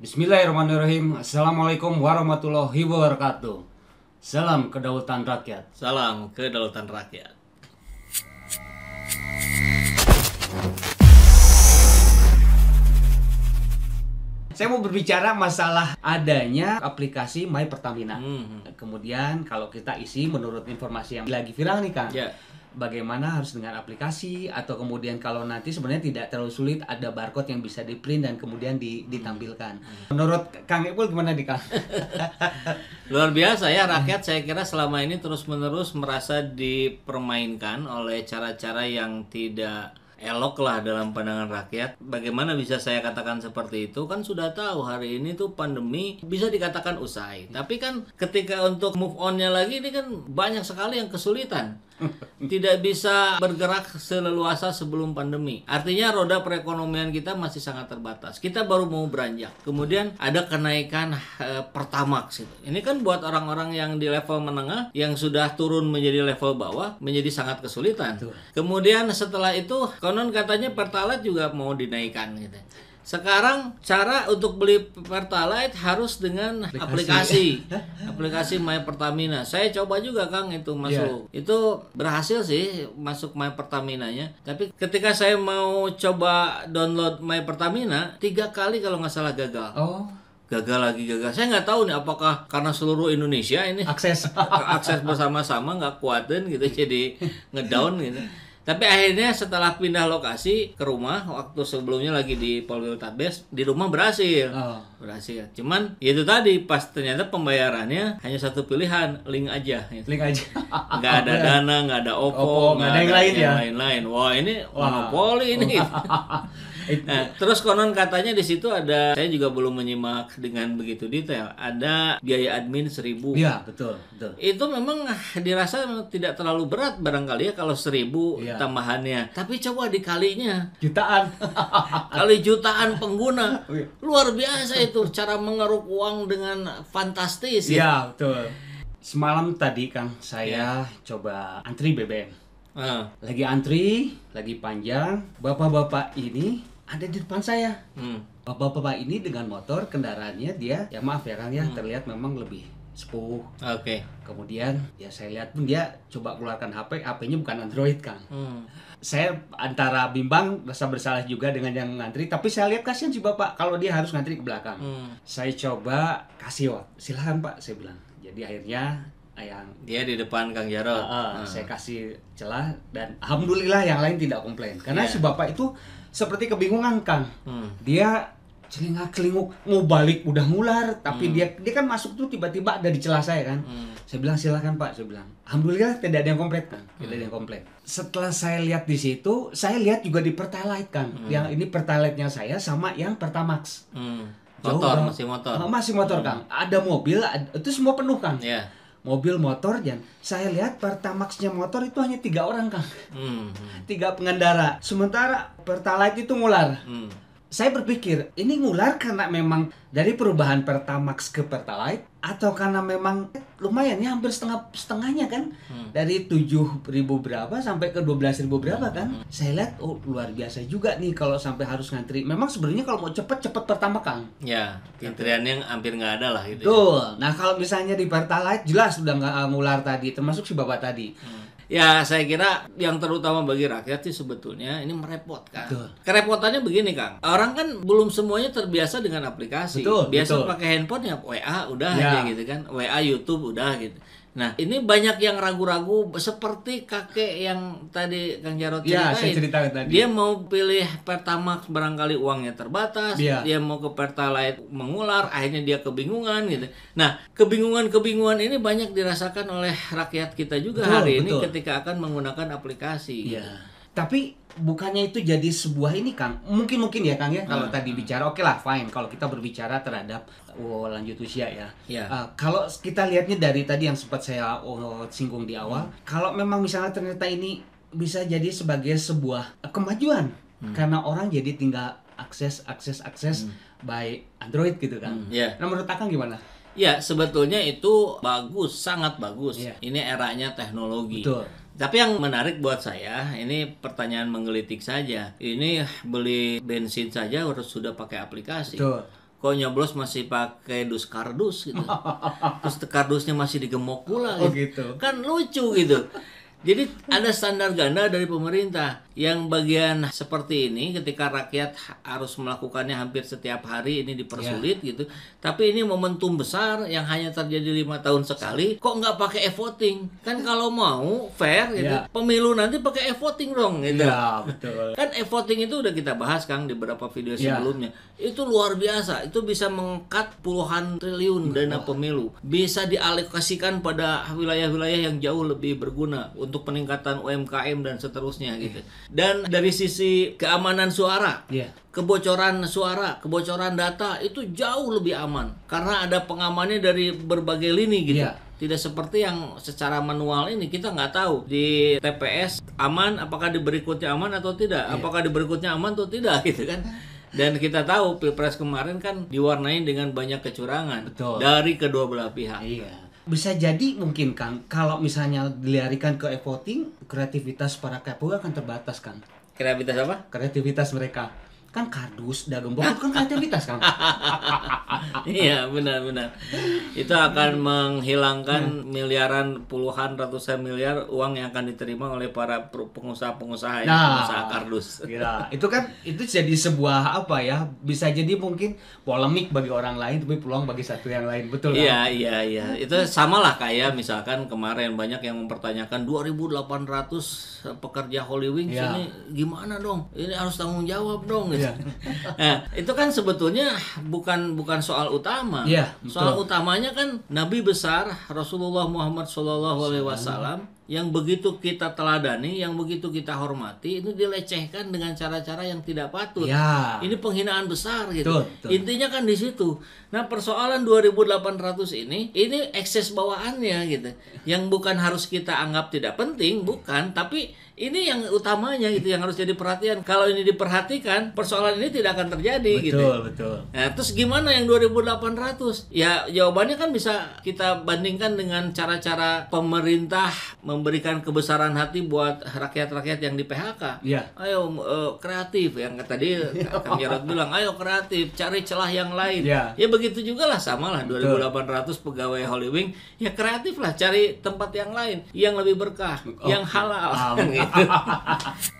Bismillahirrahmanirrahim. Assalamualaikum warahmatullahi wabarakatuh. Salam kedaulatan rakyat. Salam kedaulatan rakyat. Saya mau berbicara masalah adanya aplikasi My Pertamina. Hmm. hmm. Kemudian kalau kita isi menurut informasi yang lagi viral nih kan? Yeah bagaimana harus dengan aplikasi atau kemudian kalau nanti sebenarnya tidak terlalu sulit ada barcode yang bisa di print dan kemudian di, ditampilkan. Hmm, hmm. Menurut Kang Ipul gimana di Kang? Luar biasa ya rakyat saya kira selama ini terus menerus merasa dipermainkan oleh cara-cara yang tidak elok lah dalam pandangan rakyat. Bagaimana bisa saya katakan seperti itu? Kan sudah tahu hari ini tuh pandemi bisa dikatakan usai. Tapi kan ketika untuk move onnya lagi ini kan banyak sekali yang kesulitan. Tidak bisa bergerak seleluasa sebelum pandemi. Artinya roda perekonomian kita masih sangat terbatas. Kita baru mau beranjak. Kemudian ada kenaikan e, eh, pertamax Ini kan buat orang-orang yang di level menengah yang sudah turun menjadi level bawah menjadi sangat kesulitan. Kemudian setelah itu konon katanya pertalite juga mau dinaikkan gitu sekarang cara untuk beli Pertalite harus dengan aplikasi aplikasi, aplikasi My Pertamina saya coba juga Kang itu masuk yeah. itu berhasil sih masuk My Pertaminanya tapi ketika saya mau coba download My Pertamina tiga kali kalau nggak salah gagal oh gagal lagi gagal saya nggak tahu nih apakah karena seluruh Indonesia ini akses akses bersama-sama nggak kuatin gitu jadi ngedown gitu Tapi akhirnya setelah pindah lokasi ke rumah waktu sebelumnya lagi di Tabes, di rumah berhasil. Oh. Berhasil. Cuman itu tadi pas ternyata pembayarannya hanya satu pilihan, link aja gitu. Link aja. nggak ada dana, nggak ada Oppo, nggak ada yang lain ya. lain-lain. Wah, ini monopoli ini. Nah, terus konon katanya di situ ada saya juga belum menyimak dengan begitu detail ada biaya admin seribu. Iya betul betul. Itu memang dirasa tidak terlalu berat barangkali ya kalau seribu ya. tambahannya. Tapi coba dikalinya jutaan kali jutaan pengguna oh, iya. luar biasa itu cara mengeruk uang dengan fantastis. Ya. Iya ya, betul. Semalam tadi Kang saya ya. coba antri BBM. Uh. Ah. Lagi antri, lagi panjang. Bapak-bapak ini ada di depan saya. Hmm. Bapak-bapak ini dengan motor kendaraannya dia, ya maaf ya Kang ya, hmm. terlihat memang lebih sepuh. Oke. Okay. Kemudian ya saya lihat pun dia coba keluarkan HP, HP-nya bukan Android Kang. Hmm. Saya antara bimbang rasa bersalah juga dengan yang ngantri, tapi saya lihat kasihan si bapak kalau dia harus ngantri ke belakang. Hmm. Saya coba kasih wak, silahkan Pak, saya bilang. Jadi akhirnya yang dia di depan Kang Jarot. Uh, uh, Saya kasih celah dan alhamdulillah yang lain tidak komplain karena yeah. si bapak itu seperti kebingungan Kang. Hmm. Dia celinga kelinguk mau balik udah ngular tapi hmm. dia dia kan masuk tuh tiba-tiba ada di celah saya kan hmm. saya bilang silakan pak saya bilang alhamdulillah tidak ada yang komplain kan hmm. tidak ada hmm. yang komplain setelah saya lihat di situ saya lihat juga di pertalite kan hmm. yang ini pertalite-nya saya sama yang pertamax hmm. motor Jauh, masih motor oh, masih motor hmm. kang ada mobil itu semua penuh kang yeah mobil motor dan saya lihat pertamaxnya motor itu hanya tiga orang kang hmm. hmm. tiga pengendara sementara pertalite itu ngular hmm saya berpikir ini ngular karena memang dari perubahan Pertamax ke Pertalite atau karena memang lumayan ya hampir setengah setengahnya kan hmm. dari 7000 berapa sampai ke 12000 berapa hmm. kan hmm. saya lihat oh luar biasa juga nih kalau sampai harus ngantri memang sebenarnya kalau mau cepet cepet pertama kang ya antrian yang hampir nggak ada lah itu ya. nah kalau misalnya di Pertalite jelas udah nggak eh, ngular tadi termasuk si bapak tadi hmm ya saya kira yang terutama bagi rakyat sih sebetulnya ini merepotkan. Betul. Kerepotannya begini Kang, orang kan belum semuanya terbiasa dengan aplikasi. Betul, Biasa betul. pakai handphone ya WA udah ya. aja gitu kan, WA YouTube udah gitu. Nah, ini banyak yang ragu-ragu seperti kakek yang tadi Kang Jarot ceritain. Ya, saya tadi. Dia mau pilih Pertamax barangkali uangnya terbatas, ya. dia mau ke Pertalite mengular, akhirnya dia kebingungan gitu. Nah, kebingungan-kebingungan ini banyak dirasakan oleh rakyat kita juga betul, hari ini betul. ketika akan menggunakan aplikasi. Ya. Gitu. Tapi bukannya itu jadi sebuah ini Kang mungkin mungkin ya Kang ya kalau hmm. tadi bicara oke okay lah fine kalau kita berbicara terhadap oh, lanjut usia ya yeah. Iya. uh, kalau kita lihatnya dari tadi yang sempat saya oh, singgung di awal hmm. kalau memang misalnya ternyata ini bisa jadi sebagai sebuah kemajuan hmm. karena orang jadi tinggal akses akses akses hmm. by Android gitu kan. Hmm. Yeah. Nah menurut kang gimana? Ya sebetulnya itu bagus, sangat bagus. Yeah. Ini eranya teknologi. Betul. Tapi yang menarik buat saya, ini pertanyaan menggelitik saja. Ini beli bensin saja harus sudah pakai aplikasi. Betul. Kok nyoblos masih pakai dus kardus gitu. Terus kardusnya masih digemok pula. Gitu. gitu. Kan lucu gitu. Jadi ada standar ganda dari pemerintah yang bagian seperti ini ketika rakyat harus melakukannya hampir setiap hari ini dipersulit yeah. gitu tapi ini momentum besar yang hanya terjadi lima tahun sekali kok nggak pakai e-voting kan kalau mau fair gitu ya. pemilu nanti pakai e-voting dong gitu yeah, betul. kan e-voting itu udah kita bahas kang di beberapa video yeah. sebelumnya itu luar biasa itu bisa mengkat puluhan triliun dana pemilu bisa dialokasikan pada wilayah-wilayah yang jauh lebih berguna untuk peningkatan UMKM dan seterusnya gitu dan dari sisi keamanan suara, yeah. kebocoran suara, kebocoran data itu jauh lebih aman karena ada pengamannya dari berbagai lini gitu. Yeah tidak seperti yang secara manual ini kita nggak tahu di TPS aman apakah di berikutnya aman atau tidak yeah. apakah di berikutnya aman atau tidak gitu kan dan kita tahu pilpres kemarin kan diwarnai dengan banyak kecurangan Betul. dari kedua belah pihak iya bisa jadi mungkin Kang kalau misalnya dilarikan ke e-voting kreativitas para KPU akan terbatas kan kreativitas apa kreativitas mereka kan kardus dagang bokep kan kreativitas kan iya benar-benar itu akan menghilangkan hmm. miliaran puluhan ratusan miliar uang yang akan diterima oleh para pengusaha-pengusaha yang nah, pengusaha kardus gila. itu kan itu jadi sebuah apa ya bisa jadi mungkin polemik bagi orang lain tapi peluang bagi satu yang lain betul iya kan? iya iya itu samalah kayak misalkan kemarin banyak yang mempertanyakan 2800 pekerja Hollywood ya. ini gimana dong ini harus tanggung jawab dong iya. Iya. Nah, itu kan sebetulnya bukan bukan soal utama. Iya. Soal betul. utamanya kan Nabi besar Rasulullah Muhammad SAW Wasallam yang begitu kita teladani, yang begitu kita hormati, itu dilecehkan dengan cara-cara yang tidak patut. Ya. Ini penghinaan besar gitu. Tuh, tuh. Intinya kan di situ. Nah persoalan 2.800 ini, ini ekses bawaannya gitu. Yang bukan harus kita anggap tidak penting, bukan. Tapi ini yang utamanya itu yang harus jadi perhatian. Kalau ini diperhatikan, persoalan ini tidak akan terjadi betul, gitu. Betul, betul. Nah, terus gimana yang 2800? Ya, jawabannya kan bisa kita bandingkan dengan cara-cara pemerintah memberikan kebesaran hati buat rakyat-rakyat yang di PHK. Iya. Ayo uh, kreatif yang tadi Kang Jarot bilang, ayo kreatif, cari celah yang lain. Ya, ya begitu juga lah sama lah 2800 pegawai Hollywood ya kreatif lah cari tempat yang lain yang lebih berkah, oh, yang halal. Gitu. ハハハハ。